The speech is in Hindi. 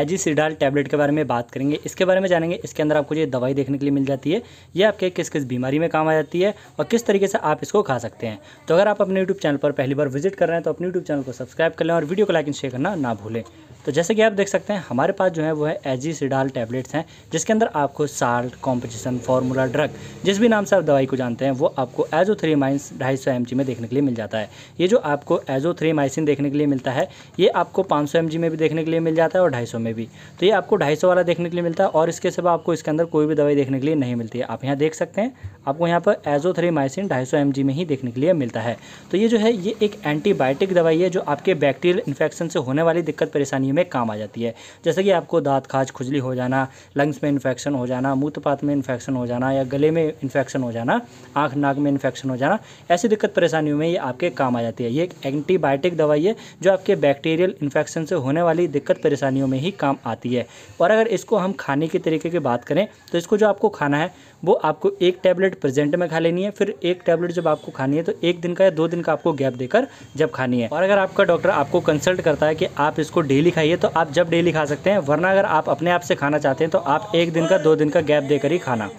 एजीसिडाल टैबलेट के बारे में बात करेंगे इसके बारे में जानेंगे इसके अंदर आपको ये दवाई देखने के लिए मिल जाती है ये आपके किस किस बीमारी में काम आ जाती है और किस तरीके से आप इसको खा सकते हैं तो अगर आप अपने यूट्यूब चैनल पर पहली बार विजिट कर रहे हैं तो अपने यूट्यूब चैनल को सब्सक्राइब कर लें और वीडियो को लाइक एंड शेयर करना ना भूलें तो जैसे कि आप देख सकते हैं हमारे पास जो है वो है एजी सिडाल टैबलेट्स हैं जिसके अंदर आपको साल्ट कॉम्पोजिशन फार्मूला ड्रग जिस भी नाम से आप दवाई को जानते हैं वो आपको एजो थ्री माइंस ढाई सौ में देखने के लिए मिल जाता है ये जो आपको एजो थ्री माइसिन देखने के लिए मिलता है ये आपको पाँच सौ में भी देखने के लिए मिल जाता है और ढाई में भी तो ये आपको ढाई वाला देखने के लिए मिलता है और इसके सिवा आपको इसके अंदर कोई भी दवाई देखने के लिए नहीं मिलती है आप यहाँ देख सकते हैं आपको यहाँ पर सौ 250 जी में ही देखने के लिए मिलता है तो ये जो है ये एक एंटीबायोटिक दवाई है जो आपके बैक्टीरियल इन्फेक्शन से होने वाली दिक्कत परेशानियों में काम आ जाती है जैसे कि आपको दाँत खाज खुजली हो जाना लंग्स में इन्फेक्शन हो जाना मूत्रपात में इन्फेक्शन हो जाना या गले में इन्फेक्शन हो जाना आँख नाक में इन्फेक्शन हो जाना ऐसी दिक्कत परेशानियों में ये आपके काम आ जाती है ये एक एंटीबायोटिक दवाई है जो आपके बैक्टीरियल इन्फेक्शन से होने वाली दिक्कत परेशानियों में ही काम आती है और अगर इसको हम खाने के तरीके की बात करें तो इसको जो आपको खाना है वो आपको एक टैबलेट टैबलेट प्रेजेंट में खा लेनी है फिर एक टैबलेट जब आपको खानी है तो एक दिन का या दो दिन का आपको गैप देकर जब खानी है और अगर आपका डॉक्टर आपको कंसल्ट करता है कि आप इसको डेली खाइए तो आप जब डेली खा सकते हैं वरना अगर आप अपने आप से खाना चाहते हैं तो आप एक दिन का दो दिन का गैप देकर ही खाना